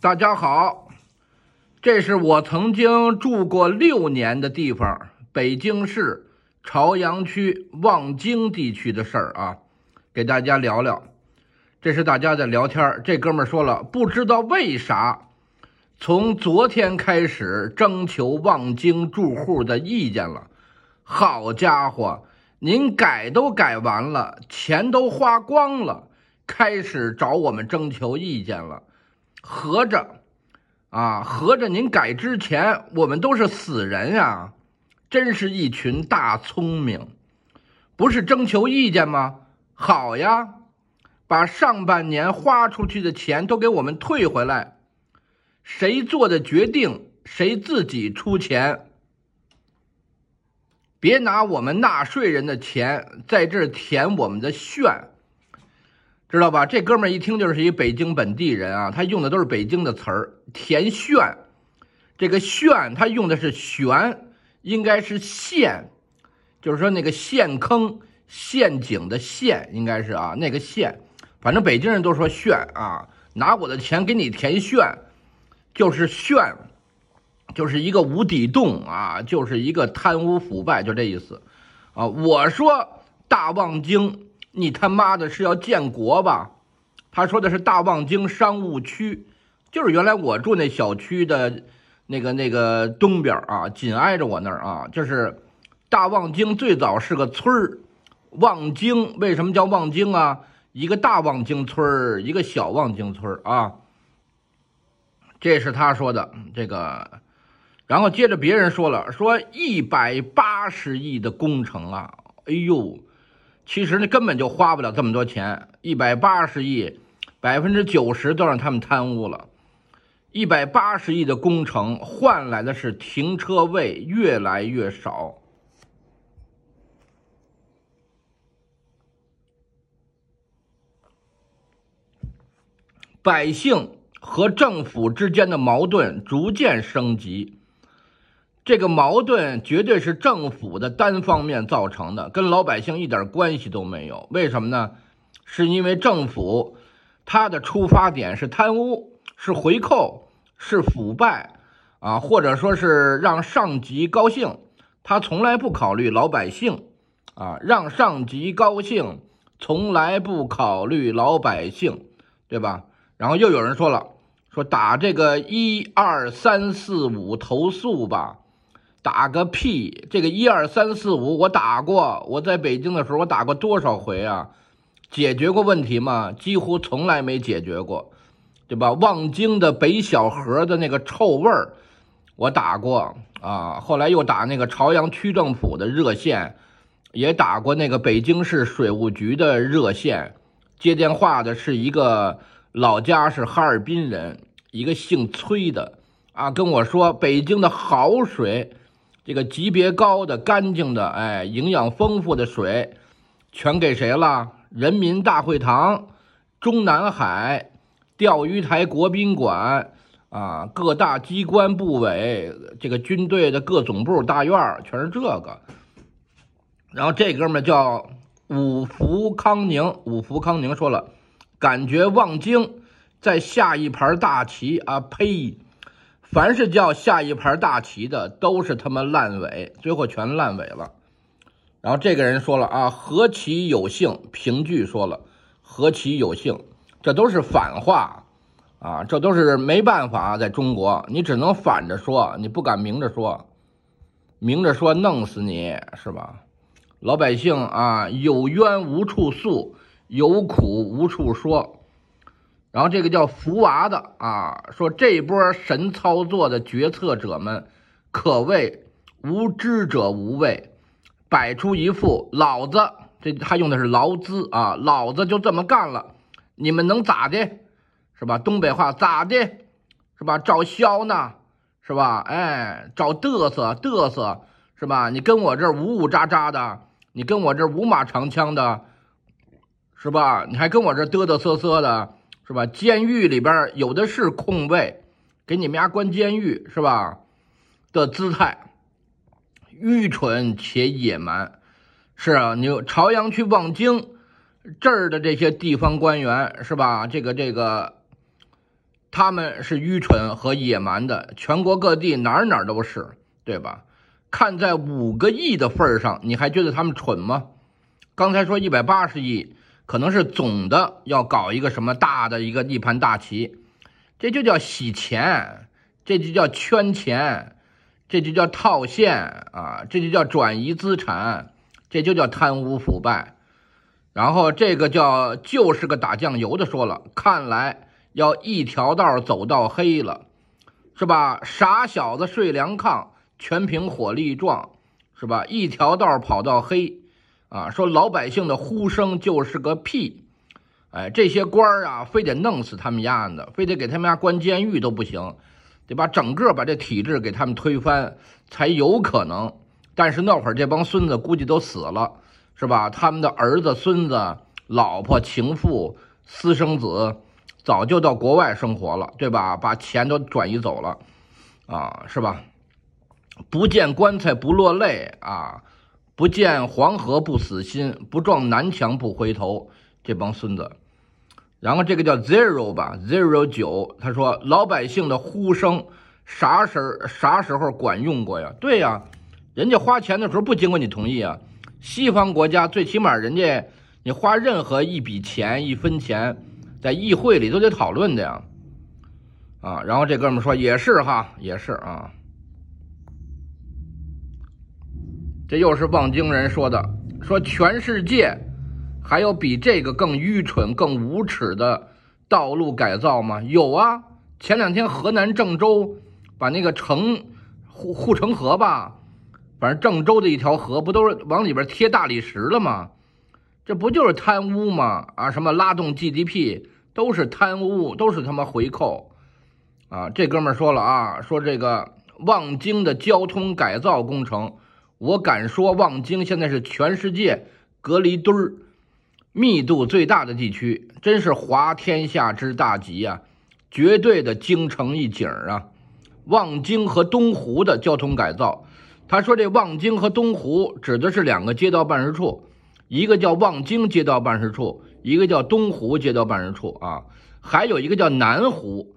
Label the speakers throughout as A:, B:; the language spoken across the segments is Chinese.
A: 大家好，这是我曾经住过六年的地方，北京市朝阳区望京地区的事儿啊，给大家聊聊。这是大家在聊天，这哥们儿说了，不知道为啥，从昨天开始征求望京住户的意见了。好家伙，您改都改完了，钱都花光了，开始找我们征求意见了。合着，啊，合着您改之前，我们都是死人呀！真是一群大聪明，不是征求意见吗？好呀，把上半年花出去的钱都给我们退回来，谁做的决定谁自己出钱，别拿我们纳税人的钱在这儿填我们的炫。知道吧？这哥们儿一听就是一北京本地人啊，他用的都是北京的词儿。填炫，这个炫他用的是悬，应该是陷，就是说那个陷坑、陷阱的陷，应该是啊那个陷。反正北京人都说炫啊，拿我的钱给你填炫，就是炫，就是一个无底洞啊，就是一个贪污腐败，就这意思啊。我说大望京。你他妈的是要建国吧？他说的是大望京商务区，就是原来我住那小区的，那个那个东边啊，紧挨着我那儿啊，就是大望京最早是个村儿，望京为什么叫望京啊？一个大望京村儿，一个小望京村儿啊。这是他说的这个，然后接着别人说了，说一百八十亿的工程啊，哎呦。其实呢，根本就花不了这么多钱，一百八十亿，百分之九十都让他们贪污了。一百八十亿的工程换来的是停车位越来越少，百姓和政府之间的矛盾逐渐升级。这个矛盾绝对是政府的单方面造成的，跟老百姓一点关系都没有。为什么呢？是因为政府他的出发点是贪污，是回扣，是腐败啊，或者说是让上级高兴，他从来不考虑老百姓啊，让上级高兴，从来不考虑老百姓，对吧？然后又有人说了，说打这个一二三四五投诉吧。打个屁！这个一二三四五我打过，我在北京的时候我打过多少回啊？解决过问题吗？几乎从来没解决过，对吧？望京的北小河的那个臭味儿，我打过啊。后来又打那个朝阳区政府的热线，也打过那个北京市水务局的热线。接电话的是一个老家是哈尔滨人，一个姓崔的啊，跟我说北京的好水。这个级别高的、干净的、哎，营养丰富的水，全给谁了？人民大会堂、中南海、钓鱼台国宾馆啊，各大机关部委、这个军队的各总部大院，全是这个。然后这哥们叫五福康宁，五福康宁说了，感觉望京在下一盘大棋啊，呸！凡是叫下一盘大棋的，都是他妈烂尾，最后全烂尾了。然后这个人说了啊，何其有幸，凭据说了，何其有幸，这都是反话啊，这都是没办法，在中国你只能反着说，你不敢明着说，明着说弄死你是吧？老百姓啊，有冤无处诉，有苦无处说。然后这个叫福娃的啊，说这波神操作的决策者们，可谓无知者无畏，摆出一副老子这他用的是劳资啊，老子就这么干了，你们能咋的？是吧？东北话咋的？是吧？找削呢？是吧？哎，找嘚瑟嘚瑟是吧？你跟我这呜呜喳喳的，你跟我这五马长枪的，是吧？你还跟我这嘚嘚瑟瑟的。是吧？监狱里边有的是空位，给你们家关监狱是吧？的姿态，愚蠢且野蛮。是啊，你朝阳区望京这儿的这些地方官员是吧？这个这个，他们是愚蠢和野蛮的。全国各地哪儿哪儿都是，对吧？看在五个亿的份儿上，你还觉得他们蠢吗？刚才说一百八十亿。可能是总的要搞一个什么大的一个一盘大棋，这就叫洗钱，这就叫圈钱，这就叫套现啊，这就叫转移资产，这就叫贪污腐败。然后这个叫就是个打酱油的说了，看来要一条道走到黑了，是吧？傻小子睡凉炕，全凭火力壮，是吧？一条道跑到黑。啊，说老百姓的呼声就是个屁，哎，这些官儿啊，非得弄死他们家的，非得给他们家关监狱都不行，得把整个把这体制给他们推翻才有可能。但是那会儿这帮孙子估计都死了，是吧？他们的儿子、孙子、老婆、情妇、私生子，早就到国外生活了，对吧？把钱都转移走了，啊，是吧？不见棺材不落泪啊！不见黄河不死心，不撞南墙不回头，这帮孙子。然后这个叫 Zero 吧，Zero 九，他说老百姓的呼声啥时啥时候管用过呀？对呀，人家花钱的时候不经过你同意啊？西方国家最起码人家你花任何一笔钱一分钱，在议会里都得讨论的呀。啊，然后这哥们说也是哈，也是啊。这又是望京人说的，说全世界还有比这个更愚蠢、更无耻的道路改造吗？有啊！前两天河南郑州把那个城护护城河吧，反正郑州的一条河，不都是往里边贴大理石了吗？这不就是贪污吗？啊，什么拉动 GDP 都是贪污，都是他妈回扣！啊，这哥们儿说了啊，说这个望京的交通改造工程。我敢说，望京现在是全世界隔离堆儿密度最大的地区，真是滑天下之大吉啊！绝对的京城一景啊！望京和东湖的交通改造，他说这望京和东湖指的是两个街道办事处，一个叫望京街道办事处，一个叫东湖街道办事处啊，还有一个叫南湖。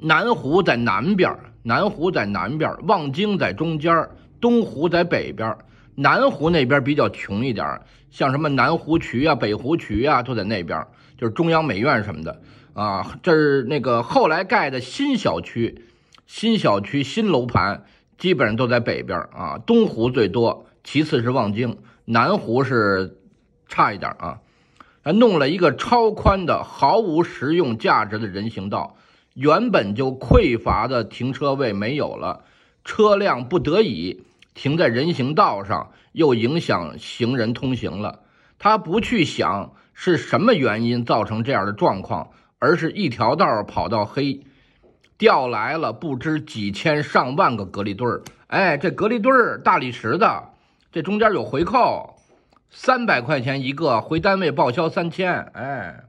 A: 南湖在南边，南湖在南边，望京在中间儿。东湖在北边，南湖那边比较穷一点，像什么南湖渠啊、北湖渠啊，都在那边，就是中央美院什么的啊。这是那个后来盖的新小区，新小区、新楼盘基本上都在北边啊。东湖最多，其次是望京，南湖是差一点啊。他弄了一个超宽的、毫无实用价值的人行道，原本就匮乏的停车位没有了，车辆不得已。停在人行道上，又影响行人通行了。他不去想是什么原因造成这样的状况，而是一条道跑到黑，调来了不知几千上万个隔离队儿。哎，这隔离队儿大理石的，这中间有回扣，三百块钱一个，回单位报销三千。哎，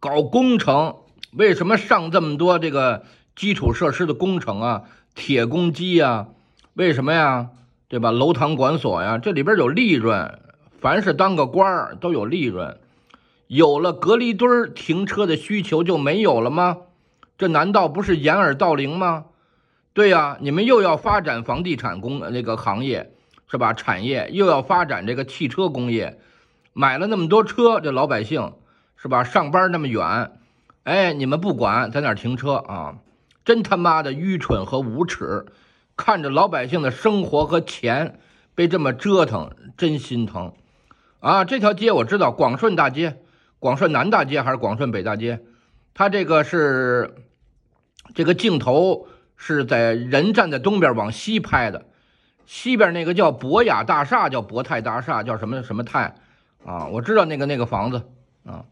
A: 搞工程为什么上这么多这个？基础设施的工程啊，铁公鸡呀，为什么呀，对吧？楼堂馆所呀，这里边有利润，凡是当个官儿都有利润。有了隔离墩儿，停车的需求就没有了吗？这难道不是掩耳盗铃吗？对呀，你们又要发展房地产工那个行业，是吧？产业又要发展这个汽车工业，买了那么多车，这老百姓是吧？上班那么远，哎，你们不管在哪停车啊？真他妈的愚蠢和无耻！看着老百姓的生活和钱被这么折腾，真心疼啊！这条街我知道，广顺大街、广顺南大街还是广顺北大街？它这个是这个镜头是在人站在东边往西拍的，西边那个叫博雅大厦、叫博泰大厦、叫什么什么泰啊？我知道那个那个房子啊。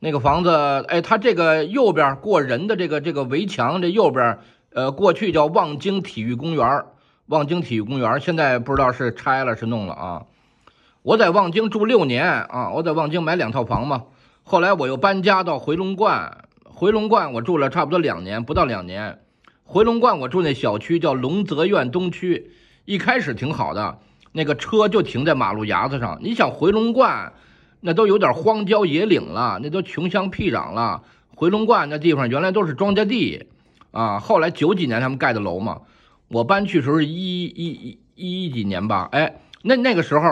A: 那个房子，哎，它这个右边过人的这个这个围墙，这右边，呃，过去叫望京体育公园儿，望京体育公园儿，现在不知道是拆了是弄了啊。我在望京住六年啊，我在望京买两套房嘛，后来我又搬家到回龙观，回龙观我住了差不多两年，不到两年，回龙观我住那小区叫龙泽苑东区，一开始挺好的，那个车就停在马路牙子上，你想回龙观。那都有点荒郊野岭了，那都穷乡僻壤了。回龙观那地方原来都是庄稼地，啊，后来九几年他们盖的楼嘛。我搬去时候是一一一一几年吧？哎，那那个时候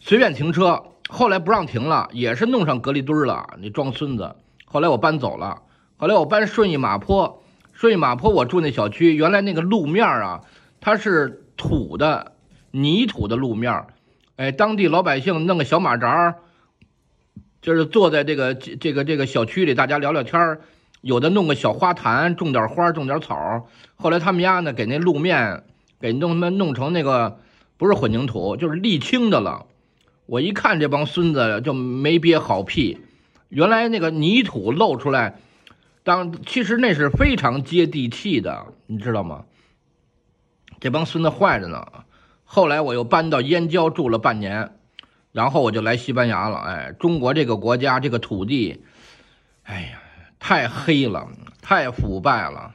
A: 随便停车，后来不让停了，也是弄上隔离墩了。那装孙子，后来我搬走了。后来我搬顺义马坡，顺义马坡我住那小区，原来那个路面啊，它是土的，泥土的路面，哎，当地老百姓弄个小马扎。就是坐在这个这个这个小区里，大家聊聊天儿，有的弄个小花坛，种点花，种点草。后来他们家呢，给那路面给弄他妈弄成那个不是混凝土就是沥青的了。我一看这帮孙子就没憋好屁，原来那个泥土露出来，当其实那是非常接地气的，你知道吗？这帮孙子坏着呢。后来我又搬到燕郊住了半年。然后我就来西班牙了，哎，中国这个国家，这个土地，哎呀，太黑了，太腐败了，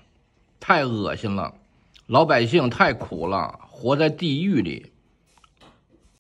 A: 太恶心了，老百姓太苦了，活在地狱里。